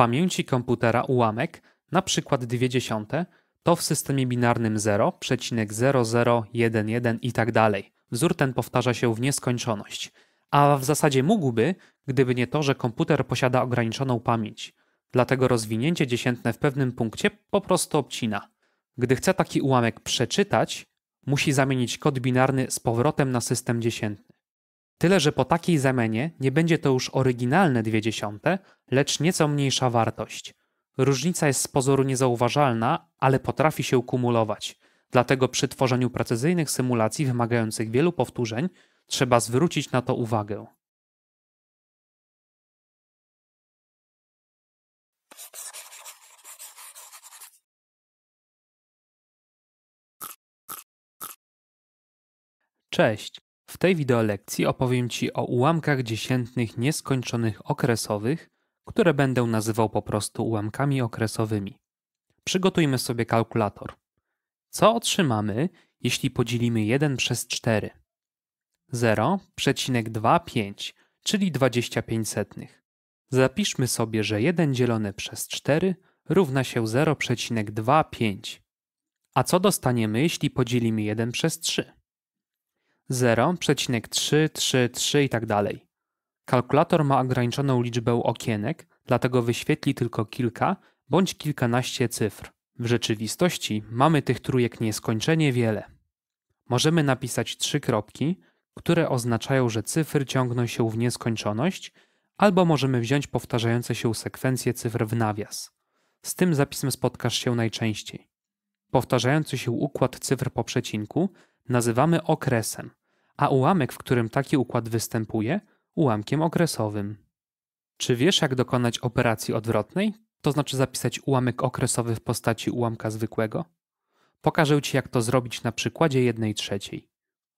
pamięci komputera ułamek, na przykład dwie dziesiąte, to w systemie binarnym 0,0011 i tak dalej. Wzór ten powtarza się w nieskończoność, a w zasadzie mógłby, gdyby nie to, że komputer posiada ograniczoną pamięć. Dlatego rozwinięcie dziesiętne w pewnym punkcie po prostu obcina. Gdy chce taki ułamek przeczytać, musi zamienić kod binarny z powrotem na system dziesiętny. Tyle, że po takiej zamianie nie będzie to już oryginalne dwie dziesiąte, lecz nieco mniejsza wartość. Różnica jest z pozoru niezauważalna, ale potrafi się kumulować. Dlatego przy tworzeniu precyzyjnych symulacji wymagających wielu powtórzeń trzeba zwrócić na to uwagę. Cześć. W tej wideolekcji opowiem Ci o ułamkach dziesiętnych nieskończonych okresowych, które będę nazywał po prostu ułamkami okresowymi. Przygotujmy sobie kalkulator. Co otrzymamy, jeśli podzielimy 1 przez 4? 0,25, czyli 25 setnych. Zapiszmy sobie, że 1 dzielone przez 4 równa się 0,25. A co dostaniemy, jeśli podzielimy 1 przez 3? 0,333 i tak dalej. Kalkulator ma ograniczoną liczbę okienek, dlatego wyświetli tylko kilka bądź kilkanaście cyfr. W rzeczywistości mamy tych trójek nieskończenie wiele. Możemy napisać trzy kropki, które oznaczają, że cyfry ciągną się w nieskończoność, albo możemy wziąć powtarzające się sekwencje cyfr w nawias. Z tym zapisem spotkasz się najczęściej. Powtarzający się układ cyfr po przecinku nazywamy okresem a ułamek, w którym taki układ występuje, ułamkiem okresowym. Czy wiesz, jak dokonać operacji odwrotnej, to znaczy zapisać ułamek okresowy w postaci ułamka zwykłego? Pokażę Ci, jak to zrobić na przykładzie 1 trzeciej.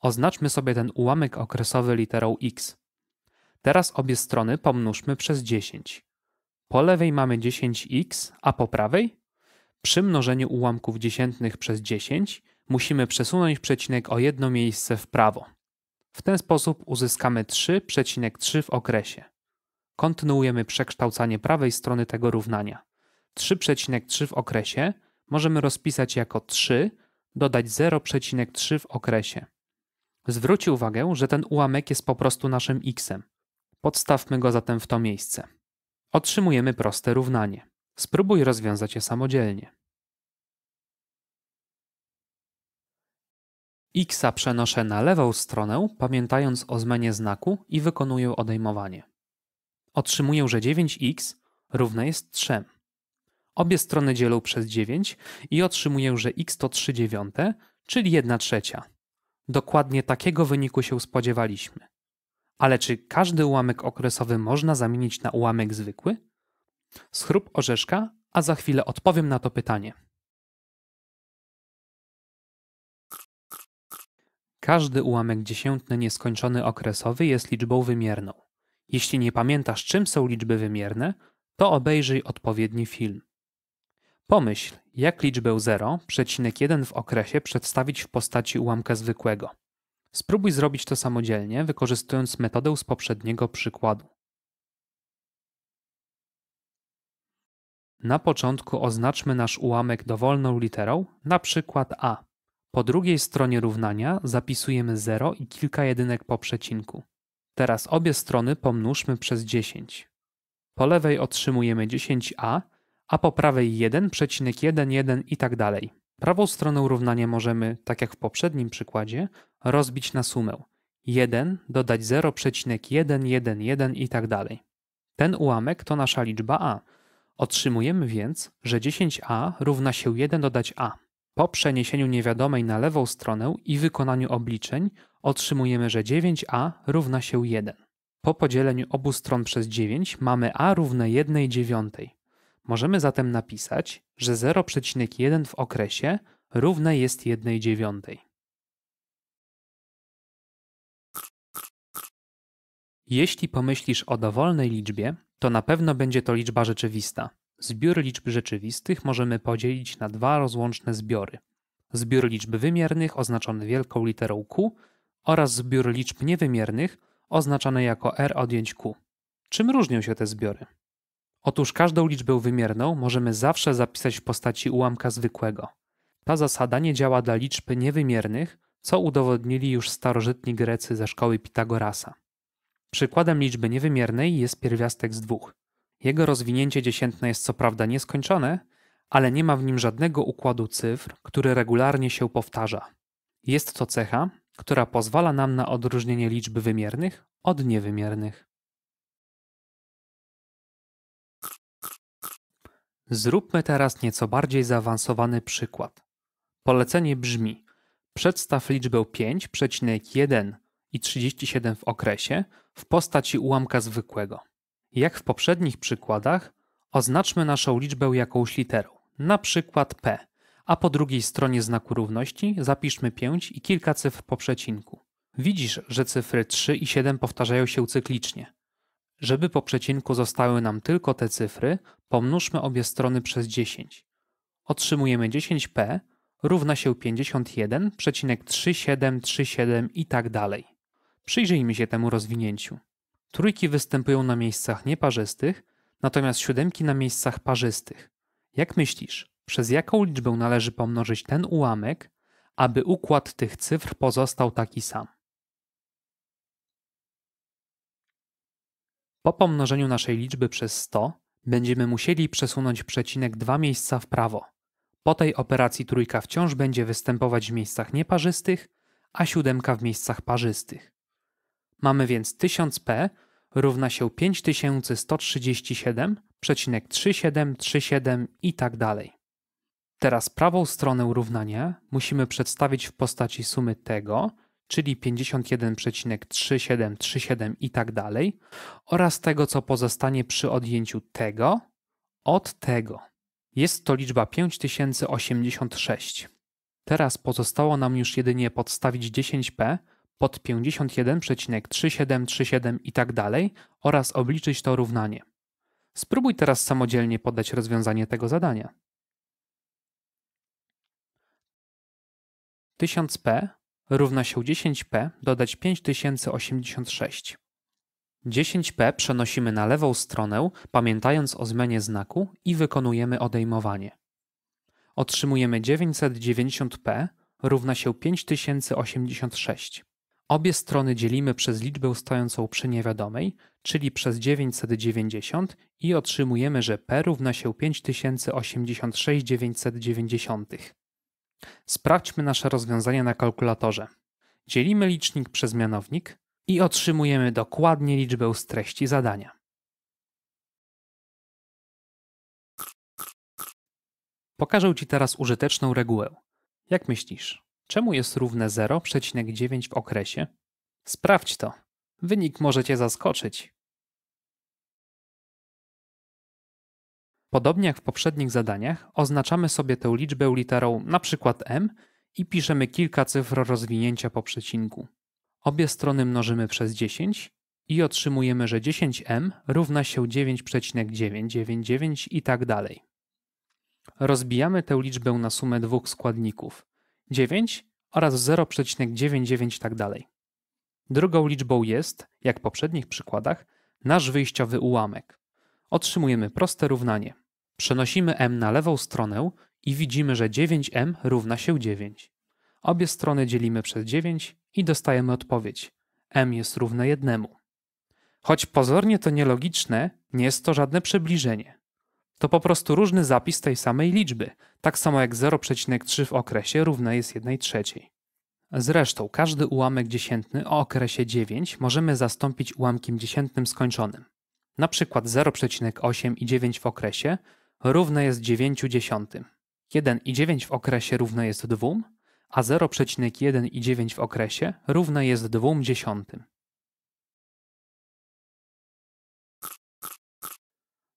Oznaczmy sobie ten ułamek okresowy literą x. Teraz obie strony pomnóżmy przez 10. Po lewej mamy 10x, a po prawej? Przy mnożeniu ułamków dziesiętnych przez 10 musimy przesunąć przecinek o jedno miejsce w prawo. W ten sposób uzyskamy 3,3 w okresie. Kontynuujemy przekształcanie prawej strony tego równania. 3,3 w okresie możemy rozpisać jako 3, dodać 0,3 w okresie. Zwróćcie uwagę, że ten ułamek jest po prostu naszym x'em. Podstawmy go zatem w to miejsce. Otrzymujemy proste równanie. Spróbuj rozwiązać je samodzielnie. X przenoszę na lewą stronę, pamiętając o zmianie znaku i wykonuję odejmowanie. Otrzymuję, że 9x równe jest 3. Obie strony dzielą przez 9 i otrzymuję, że x to 3 dziewiąte, czyli 1 trzecia. Dokładnie takiego wyniku się spodziewaliśmy. Ale czy każdy ułamek okresowy można zamienić na ułamek zwykły? Schrób orzeszka, a za chwilę odpowiem na to pytanie. Każdy ułamek dziesiętny nieskończony okresowy jest liczbą wymierną. Jeśli nie pamiętasz, czym są liczby wymierne, to obejrzyj odpowiedni film. Pomyśl, jak liczbę 0,1 w okresie przedstawić w postaci ułamka zwykłego. Spróbuj zrobić to samodzielnie, wykorzystując metodę z poprzedniego przykładu. Na początku oznaczmy nasz ułamek dowolną literą, na przykład A. Po drugiej stronie równania zapisujemy 0 i kilka jedynek po przecinku. Teraz obie strony pomnóżmy przez 10. Po lewej otrzymujemy 10a, a po prawej 1,11 przecinek i tak dalej. Prawą stronę równania możemy, tak jak w poprzednim przykładzie, rozbić na sumę 1, dodać 0,111 i tak dalej. Ten ułamek to nasza liczba a. Otrzymujemy więc, że 10a równa się 1 dodać a. Po przeniesieniu niewiadomej na lewą stronę i wykonaniu obliczeń otrzymujemy, że 9a równa się 1. Po podzieleniu obu stron przez 9 mamy a równe 1 dziewiątej. Możemy zatem napisać, że 0,1 w okresie równe jest 1 dziewiątej. Jeśli pomyślisz o dowolnej liczbie, to na pewno będzie to liczba rzeczywista. Zbiór liczb rzeczywistych możemy podzielić na dwa rozłączne zbiory. Zbiór liczb wymiernych oznaczony wielką literą Q oraz zbiór liczb niewymiernych oznaczony jako R odjęć Q. Czym różnią się te zbiory? Otóż każdą liczbę wymierną możemy zawsze zapisać w postaci ułamka zwykłego. Ta zasada nie działa dla liczb niewymiernych, co udowodnili już starożytni Grecy ze szkoły Pitagorasa. Przykładem liczby niewymiernej jest pierwiastek z dwóch. Jego rozwinięcie dziesiętne jest co prawda nieskończone, ale nie ma w nim żadnego układu cyfr, który regularnie się powtarza. Jest to cecha, która pozwala nam na odróżnienie liczby wymiernych od niewymiernych. Zróbmy teraz nieco bardziej zaawansowany przykład. Polecenie brzmi: przedstaw liczbę 5,1 i 37 w okresie w postaci ułamka zwykłego. Jak w poprzednich przykładach, oznaczmy naszą liczbę jakąś literą, na przykład P, a po drugiej stronie znaku równości zapiszmy 5 i kilka cyfr po przecinku. Widzisz, że cyfry 3 i 7 powtarzają się cyklicznie. Żeby po przecinku zostały nam tylko te cyfry, pomnóżmy obie strony przez 10. Otrzymujemy 10p równa się 51,3737 i tak dalej. Przyjrzyjmy się temu rozwinięciu. Trójki występują na miejscach nieparzystych, natomiast siódemki na miejscach parzystych. Jak myślisz, przez jaką liczbę należy pomnożyć ten ułamek, aby układ tych cyfr pozostał taki sam? Po pomnożeniu naszej liczby przez 100 będziemy musieli przesunąć przecinek dwa miejsca w prawo. Po tej operacji trójka wciąż będzie występować w miejscach nieparzystych, a siódemka w miejscach parzystych. Mamy więc 1000p równa się 5137,3737 i tak dalej. Teraz prawą stronę równania musimy przedstawić w postaci sumy tego, czyli 51,3737 i tak dalej, oraz tego, co pozostanie przy odjęciu tego od tego. Jest to liczba 5086. Teraz pozostało nam już jedynie podstawić 10p pod 51,3737 i tak dalej oraz obliczyć to równanie. Spróbuj teraz samodzielnie podać rozwiązanie tego zadania. 1000p równa się 10p dodać 5086. 10p przenosimy na lewą stronę, pamiętając o zmianie znaku i wykonujemy odejmowanie. Otrzymujemy 990p równa się 5086. Obie strony dzielimy przez liczbę stojącą przy niewiadomej, czyli przez 990 i otrzymujemy, że P równa się 5086,990. Sprawdźmy nasze rozwiązanie na kalkulatorze. Dzielimy licznik przez mianownik i otrzymujemy dokładnie liczbę z treści zadania. Pokażę Ci teraz użyteczną regułę. Jak myślisz, Czemu jest równe 0,9 w okresie? Sprawdź to. Wynik może Cię zaskoczyć. Podobnie jak w poprzednich zadaniach, oznaczamy sobie tę liczbę literą np. m i piszemy kilka cyfr rozwinięcia po przecinku. Obie strony mnożymy przez 10 i otrzymujemy, że 10m równa się 9,999 i tak dalej. Rozbijamy tę liczbę na sumę dwóch składników 9 oraz 0,99 tak dalej. Drugą liczbą jest, jak w poprzednich przykładach, nasz wyjściowy ułamek. Otrzymujemy proste równanie. Przenosimy m na lewą stronę i widzimy, że 9m równa się 9. Obie strony dzielimy przez 9 i dostajemy odpowiedź. m jest równe 1. Choć pozornie to nielogiczne, nie jest to żadne przybliżenie to po prostu różny zapis tej samej liczby, tak samo jak 0,3 w okresie równa jest 1 trzeciej. Zresztą każdy ułamek dziesiętny o okresie 9 możemy zastąpić ułamkiem dziesiętnym skończonym. Na przykład 0,8 i 9 w okresie równe jest 9 dziesiątym. 1 i 9 w okresie równe jest 2, a 0,1 i 9 w okresie równe jest 2 dziesiątym.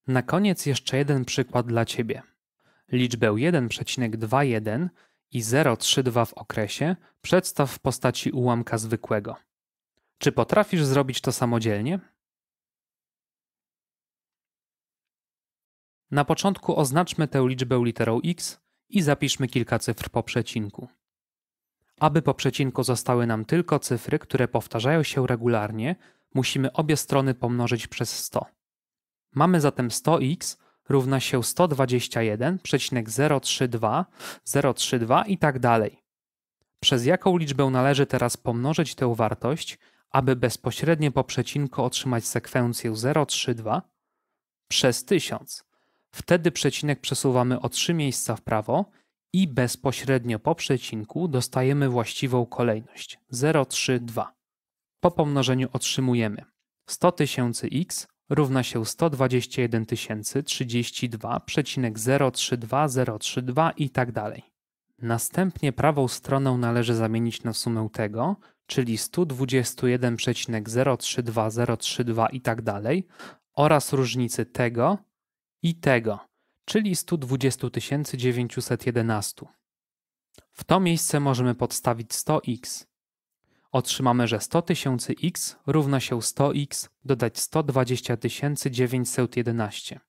Na koniec jeszcze jeden przykład dla Ciebie. Liczbę 1,21 i 0,32 w okresie przedstaw w postaci ułamka zwykłego. Czy potrafisz zrobić to samodzielnie? Na początku oznaczmy tę liczbę literą x i zapiszmy kilka cyfr po przecinku. Aby po przecinku zostały nam tylko cyfry, które powtarzają się regularnie, musimy obie strony pomnożyć przez 100. Mamy zatem 100x równa się 121,032032 032 i tak dalej. Przez jaką liczbę należy teraz pomnożyć tę wartość, aby bezpośrednio po przecinku otrzymać sekwencję 032? Przez 1000. Wtedy przecinek przesuwamy o 3 miejsca w prawo i bezpośrednio po przecinku dostajemy właściwą kolejność 032. Po pomnożeniu otrzymujemy 100 tysięcy x równa się 121 032,032032 i tak dalej. Następnie prawą stronę należy zamienić na sumę tego, czyli 121,032032 i tak dalej, oraz różnicy tego i tego, czyli 120 911. W to miejsce możemy podstawić 100x, Otrzymamy, że 100 tysięcy x równa się 100x dodać 120 911.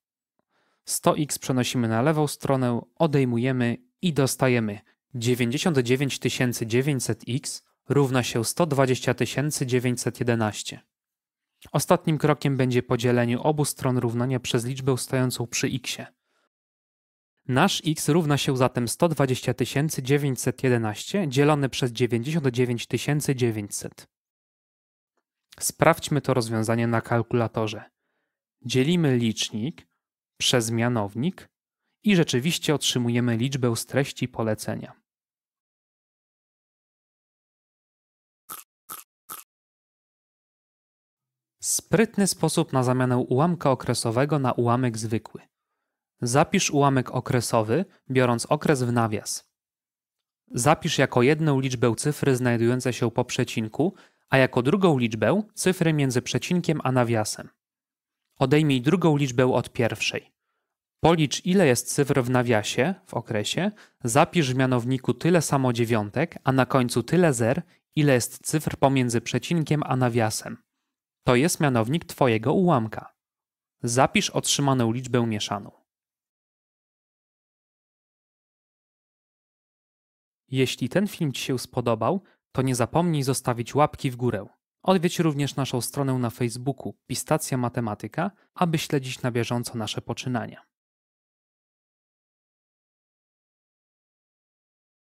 100x przenosimy na lewą stronę, odejmujemy i dostajemy 99900 900x równa się 120 911. Ostatnim krokiem będzie podzielenie obu stron równania przez liczbę stojącą przy x. Nasz x równa się zatem 120 911 dzielone przez 99 900. Sprawdźmy to rozwiązanie na kalkulatorze. Dzielimy licznik przez mianownik i rzeczywiście otrzymujemy liczbę z treści polecenia. Sprytny sposób na zamianę ułamka okresowego na ułamek zwykły. Zapisz ułamek okresowy, biorąc okres w nawias. Zapisz jako jedną liczbę cyfry znajdujące się po przecinku, a jako drugą liczbę cyfry między przecinkiem a nawiasem. Odejmij drugą liczbę od pierwszej. Policz ile jest cyfr w nawiasie, w okresie, zapisz w mianowniku tyle samo dziewiątek, a na końcu tyle zer, ile jest cyfr pomiędzy przecinkiem a nawiasem. To jest mianownik Twojego ułamka. Zapisz otrzymaną liczbę mieszaną. Jeśli ten film Ci się spodobał, to nie zapomnij zostawić łapki w górę. Odwiedź również naszą stronę na Facebooku Pistacja Matematyka, aby śledzić na bieżąco nasze poczynania.